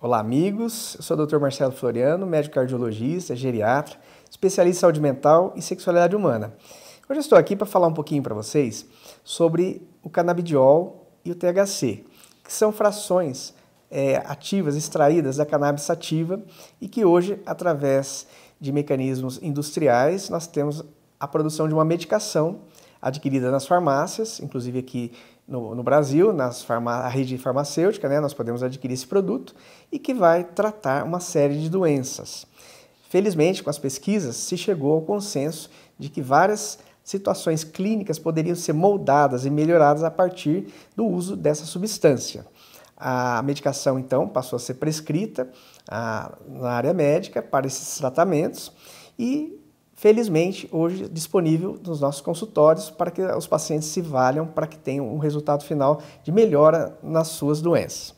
Olá, amigos. Eu sou o Dr. Marcelo Floriano, médico cardiologista, geriatra, especialista em saúde mental e sexualidade humana. Hoje eu estou aqui para falar um pouquinho para vocês sobre o canabidiol e o THC, que são frações é, ativas extraídas da cannabis sativa e que hoje, através de mecanismos industriais, nós temos a produção de uma medicação adquirida nas farmácias, inclusive aqui no, no Brasil, nas farma, a rede farmacêutica, né, nós podemos adquirir esse produto e que vai tratar uma série de doenças. Felizmente, com as pesquisas, se chegou ao consenso de que várias situações clínicas poderiam ser moldadas e melhoradas a partir do uso dessa substância. A medicação, então, passou a ser prescrita a, ah, na área médica para esses tratamentos e felizmente hoje disponível nos nossos consultórios para que os pacientes se valham para que tenham um resultado final de melhora nas suas doenças.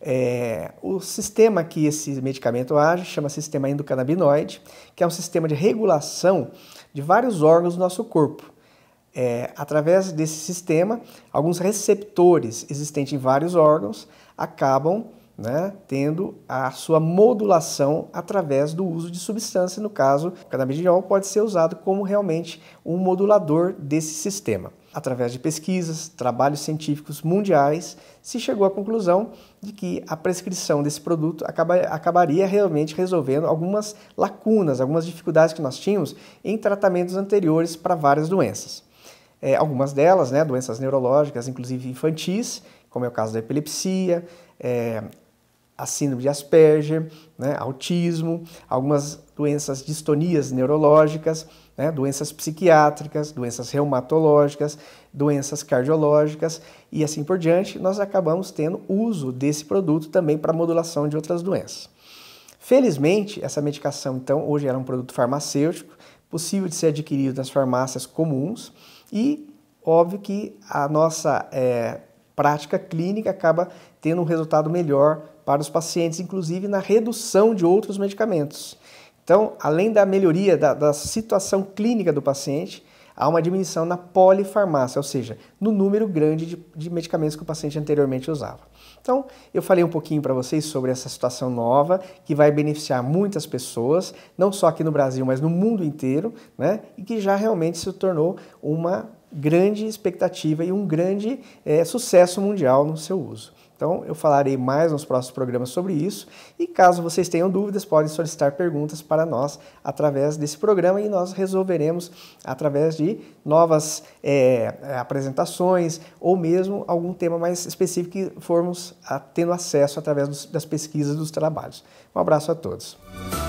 É, o sistema que esse medicamento age chama sistema endocannabinoide, que é um sistema de regulação de vários órgãos do nosso corpo. É, através desse sistema, alguns receptores existentes em vários órgãos acabam né, tendo a sua modulação através do uso de substância. No caso, o canabidiol pode ser usado como realmente um modulador desse sistema. Através de pesquisas, trabalhos científicos mundiais, se chegou à conclusão de que a prescrição desse produto acaba, acabaria realmente resolvendo algumas lacunas, algumas dificuldades que nós tínhamos em tratamentos anteriores para várias doenças. É, algumas delas, né, doenças neurológicas, inclusive infantis, como é o caso da epilepsia, é, a síndrome de Asperger, né, autismo, algumas doenças, distonias neurológicas, né, doenças psiquiátricas, doenças reumatológicas, doenças cardiológicas e assim por diante, nós acabamos tendo uso desse produto também para modulação de outras doenças. Felizmente, essa medicação, então, hoje era um produto farmacêutico, possível de ser adquirido nas farmácias comuns e óbvio que a nossa é, prática clínica acaba tendo um resultado melhor para os pacientes, inclusive na redução de outros medicamentos. Então, além da melhoria da, da situação clínica do paciente, há uma diminuição na polifarmácia, ou seja, no número grande de, de medicamentos que o paciente anteriormente usava. Então, eu falei um pouquinho para vocês sobre essa situação nova que vai beneficiar muitas pessoas, não só aqui no Brasil, mas no mundo inteiro, né? E que já realmente se tornou uma grande expectativa e um grande é, sucesso mundial no seu uso. Então, eu falarei mais nos próximos programas sobre isso. E caso vocês tenham dúvidas, podem solicitar perguntas para nós através desse programa e nós resolveremos através de novas é, apresentações ou mesmo algum tema mais específico que formos a, tendo acesso através dos, das pesquisas dos trabalhos. Um abraço a todos.